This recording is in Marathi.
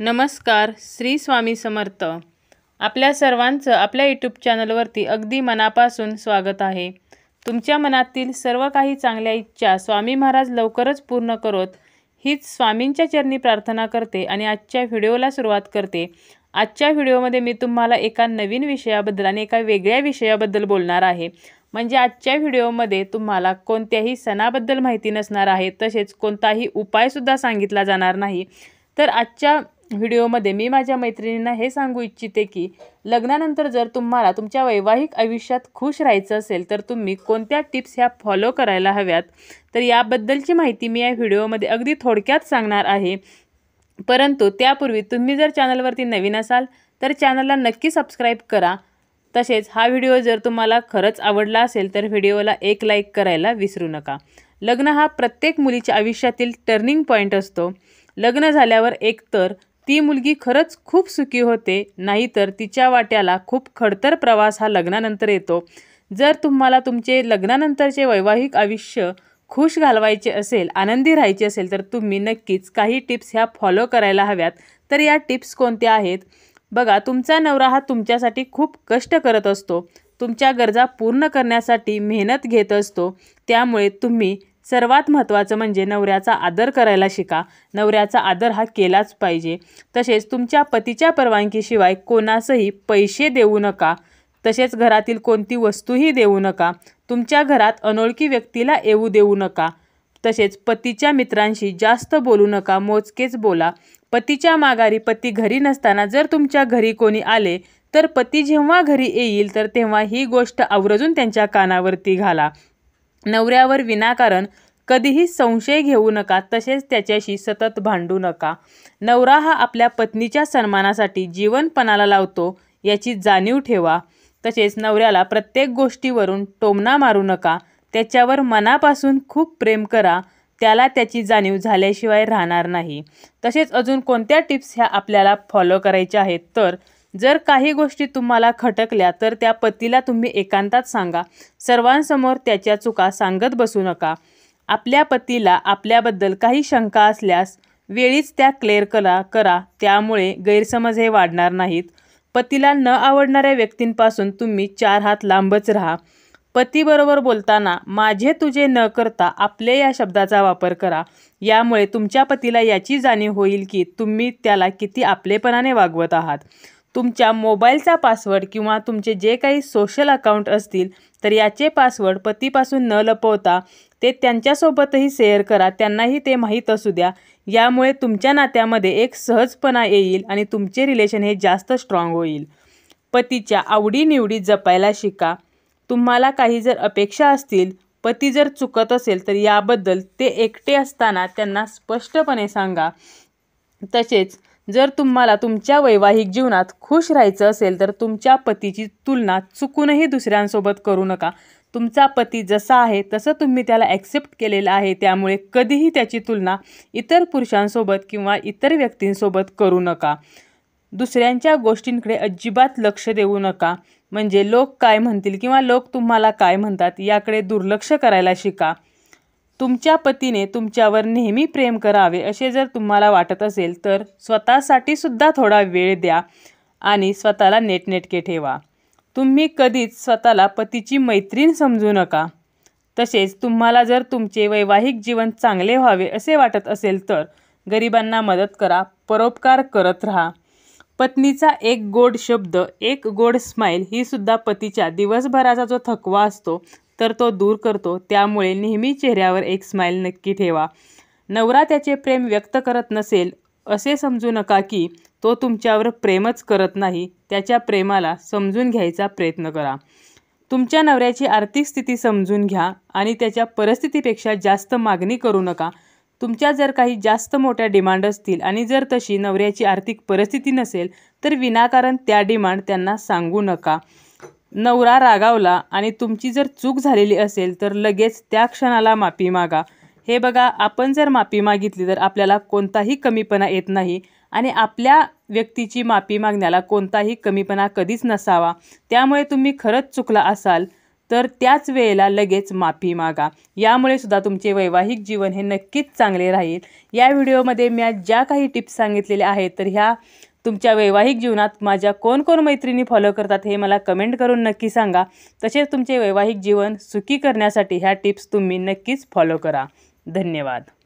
नमस्कार श्री स्वामी समर्थ आपल्या सर्वांचं आपल्या यूट्यूब चॅनलवरती अगदी मनापासून स्वागत आहे तुमच्या मनातील सर्व काही चांगल्या इच्छा स्वामी महाराज लवकरच पूर्ण करत हीच स्वामींच्या चरणी प्रार्थना करते आणि आजच्या व्हिडिओला सुरुवात करते आजच्या व्हिडिओमध्ये मी तुम्हाला एका नवीन विषयाबद्दल आणि एका वेगळ्या विषयाबद्दल बोलणार आहे म्हणजे आजच्या व्हिडिओमध्ये तुम्हाला कोणत्याही सणाबद्दल माहिती नसणार आहे तसेच कोणताही उपायसुद्धा सांगितला जाणार नाही तर आजच्या व्हिडिओमध्ये मी माझ्या मैत्रिणींना हे सांगू इच्छिते की लग्नानंतर जर तुम्हाला तुमच्या वैवाहिक आयुष्यात खुश राहायचं असेल तर तुम्ही कोणत्या टिप्स ह्या फॉलो करायला हव्यात तर याबद्दलची माहिती मी या व्हिडिओमध्ये अगदी थोडक्यात सांगणार आहे परंतु त्यापूर्वी तुम्ही जर चॅनलवरती नवीन असाल तर चॅनलला नक्की सबस्क्राईब करा तसेच हा व्हिडिओ जर तुम्हाला खरंच आवडला असेल तर व्हिडिओला एक लाईक करायला विसरू नका लग्न हा प्रत्येक मुलीच्या आयुष्यातील टर्निंग पॉईंट असतो लग्न झाल्यावर एकतर ती मुलगी खरंच खूप सुखी होते नाहीतर तिच्या वाट्याला खूप खडतर प्रवास हा लग्नानंतर येतो जर तुम्हाला तुमचे लग्नानंतरचे वैवाहिक आयुष्य खुश घालवायचे असेल आनंदी राहायचे असेल तर तुम्ही नक्कीच काही टिप्स ह्या फॉलो करायला हव्यात तर या टिप्स कोणत्या आहेत बघा तुमचा नवरा हा तुमच्यासाठी खूप कष्ट करत असतो तुमच्या गरजा पूर्ण करण्यासाठी मेहनत घेत असतो त्यामुळे तुम्ही सर्वात महत्त्वाचं म्हणजे नवऱ्याचा आदर करायला शिका नवऱ्याचा आदर हा केलाच पाहिजे तसेच तुमच्या पतीच्या परवानगीशिवाय कोणासही पैसे देऊ नका तसेच घरातील कोणती वस्तूही देऊ नका तुमच्या घरात अनोळखी व्यक्तीला येऊ देऊ नका तसेच पतीच्या मित्रांशी जास्त बोलू नका मोजकेच बोला पतीच्या माघारी पती घरी नसताना जर तुमच्या घरी कोणी आले तर पती जेव्हा घरी येईल तर तेव्हा ही गोष्ट आवर्जून त्यांच्या कानावरती घाला नवऱ्यावर विनाकारण कधीही संशय घेऊ नका तसेच त्याच्याशी सतत भांडू नका नवरा हा आपल्या पत्नीच्या सन्मानासाठी जीवनपणाला लावतो याची जाणीव ठेवा तसेच नवऱ्याला प्रत्येक गोष्टीवरून टोमणा मारू नका त्याच्यावर मनापासून खूप प्रेम करा त्याला त्याची जाणीव झाल्याशिवाय राहणार नाही तसेच अजून कोणत्या टिप्स ह्या आपल्याला फॉलो करायच्या आहेत तर जर काही गोष्टी तुम्हाला खटकल्या तर त्या पतीला तुम्ही एकांतात सांगा सर्वांसमोर त्याच्या चुका सांगत बसू नका आपल्या पतीला आपल्याबद्दल काही शंका असल्यास वेळीच त्या क्लेअर करा करा त्यामुळे गैरसमज हे वाढणार नाहीत पतीला न आवडणाऱ्या व्यक्तींपासून तुम्ही चार हात लांबच राहा पतीबरोबर बोलताना माझे तुझे न करता आपले या शब्दाचा वापर करा यामुळे तुमच्या पतीला याची जाणीव होईल की तुम्ही त्याला किती आपलेपणाने वागवत आहात तुमच्या मोबाईलचा पासवर्ड किंवा तुमचे जे काही सोशल अकाउंट असतील तर याचे पासवर्ड पतीपासून न लपवता ते त्यांच्यासोबतही शेअर करा त्यांनाही ते माहीत असू द्या यामुळे तुमच्या नात्यामध्ये एक सहजपणा येईल आणि तुमचे रिलेशन हे जास्त स्ट्रॉंग होईल पतीच्या आवडीनिवडी जपायला शिका तुम्हाला काही जर अपेक्षा असतील पती जर चुकत असेल तर याबद्दल ते एकटे असताना त्यांना स्पष्टपणे सांगा तसेच जर तुम्हाला तुमच्या वैवाहिक जीवनात खुश राहायचं असेल तर तुमच्या पतीची तुलना चुकूनही दुसऱ्यांसोबत करू नका तुमचा पती जसा आहे तसं तुम्ही त्याला ॲक्सेप्ट केलेलं आहे त्यामुळे कधीही त्याची तुलना इतर पुरुषांसोबत किंवा इतर व्यक्तींसोबत करू नका दुसऱ्यांच्या गोष्टींकडे अजिबात लक्ष देऊ नका म्हणजे लोक काय म्हणतील किंवा लोक तुम्हाला काय म्हणतात याकडे दुर्लक्ष करायला शिका तुमच्या पतीने तुमच्यावर नेहमी प्रेम करावे असे जर तुम्हाला वाटत असेल तर स्वतःसाठी सुद्धा थोडा वेळ द्या आणि स्वतःला नेटनेटके ठेवा तुम्ही कधीच स्वतःला पतीची मैत्रीण समजू नका तसेच तुम्हाला जर तुमचे वैवाहिक जीवन चांगले व्हावे असे वाटत असेल तर गरिबांना मदत करा परोपकार करत राहा पत्नीचा एक गोड शब्द एक गोड स्माईल ही सुद्धा पतीच्या दिवसभराचा जो थकवा असतो तर तो दूर करतो त्यामुळे नेहमी चेहऱ्यावर एक स्माईल नक्की ठेवा नवरा त्याचे प्रेम व्यक्त करत नसेल असे समजू नका की तो तुमच्यावर प्रेमच करत नाही त्याच्या प्रेमाला समजून घ्यायचा प्रयत्न करा तुमच्या नवऱ्याची आर्थिक स्थिती समजून घ्या आणि त्याच्या परिस्थितीपेक्षा जास्त मागणी करू नका तुमच्या जर काही जास्त मोठ्या डिमांड असतील आणि जर तशी नवऱ्याची आर्थिक परिस्थिती नसेल तर विनाकारण त्या डिमांड त्यांना सांगू नका नवरा रागावला आणि तुमची जर चूक झालेली असेल तर लगेच त्या क्षणाला माफी मागा हे बघा आपण जर माफी मागितली तर आपल्याला कोणताही कमीपणा येत नाही आणि आपल्या व्यक्तीची माफी मागण्याला कोणताही कमीपणा कधीच नसावा त्यामुळे तुम्ही खरंच चुकला असाल तर त्याच वेळेला लगेच माफी मागा यामुळे सुद्धा तुमचे वैवाहिक जीवन हे नक्कीच चांगले राहील या व्हिडिओमध्ये मी ज्या काही टिप्स सांगितलेल्या आहेत तर ह्या तुमच्या वैवाहिक जीवनात माझ्या कोण कोण मैत्रिणी फॉलो करतात हे मला कमेंट करून नक्की सांगा तसेच तुमचे वैवाहिक जीवन सुखी करण्यासाठी ह्या टिप्स तुम्ही नक्कीच फॉलो करा धन्यवाद